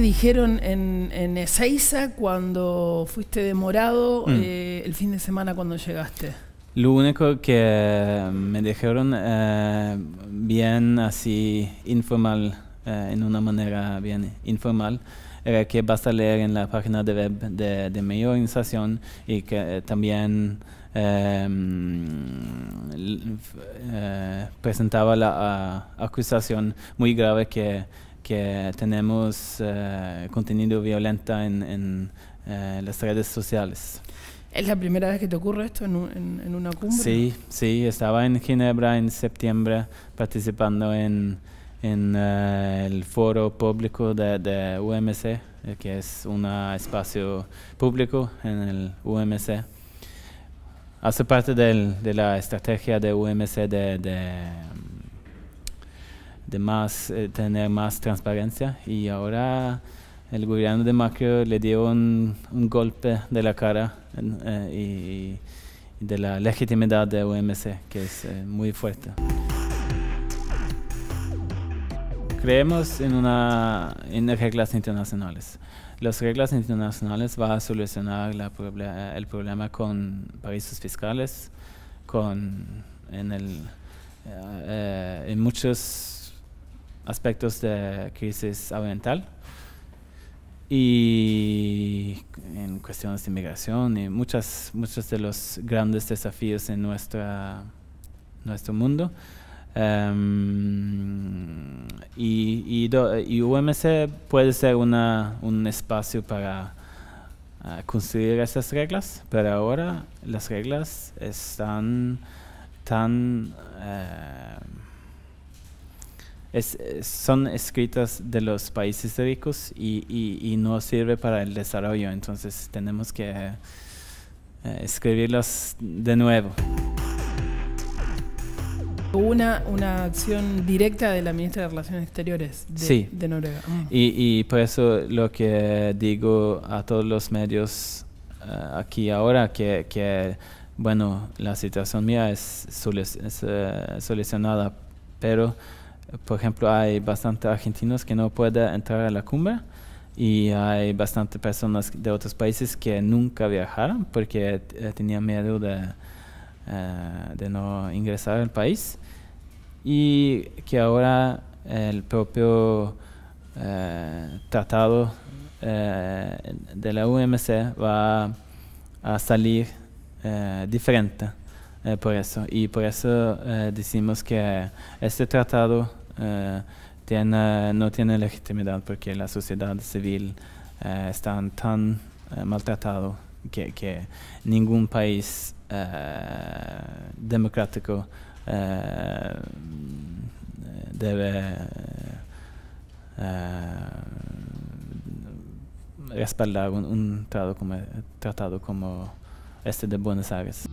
dijeron en, en Ezeiza cuando fuiste demorado mm. eh, el fin de semana cuando llegaste? Lo único que eh, me dijeron eh, bien así informal, en una manera bien informal, era que basta leer en la página de web de, de mi organización y que también em, presentaba la ah, acusación muy grave que que tenemos eh, contenido violento en, eh, las redes sociales. ¿Es la primera vez que te ocurre esto en, una cumbre? Sí, sí, estaba en Ginebra en septiembre participando en, eh, el foro público de, UMC, que es un espacio público en el UMC. Hace parte de la estrategia de UMC de de más, eh, tener más transparencia y ahora el gobierno de Macri le dio un, golpe de la cara eh, y, de la legitimidad de OMC, que es eh, muy fuerte. Creemos en, una, en reglas internacionales. Las reglas internacionales van a solucionar el problema con países fiscales, con en, el, en muchos aspectos de crisis ambiental y en cuestiones de inmigración y muchas, muchos de los grandes desafíos en nuestra, nuestro mundo. Em, y, y, UMC puede ser una, un espacio para eh, construir esas reglas, pero ahora las reglas están tan... Eh, eh, son escritas de los países ricos y, no sirve para el desarrollo, entonces tenemos que eh, escribirlas de nuevo. una, una acción directa de la ministra de Relaciones Exteriores de, sí. de Noruega. Mm. Y, por eso lo que digo a todos los medios eh, aquí ahora, que, bueno, la situación mía es, solucionada, pero por ejemplo, hay bastantes argentinos que no pueden entrar a la cumbre y hay bastantes personas de otros países que nunca viajaron porque eh, tenían miedo eh, de, no ingresar al país y que ahora el propio eh, tratado de la UMC va a salir diferente por eso y por eso decimos que este tratado eh, no tiene legitimidad porque la sociedad civil eh, está tan eh, maltratado que, ningún país democrático debe respaldar un, tratado como, tratado como este de Buenos Aires.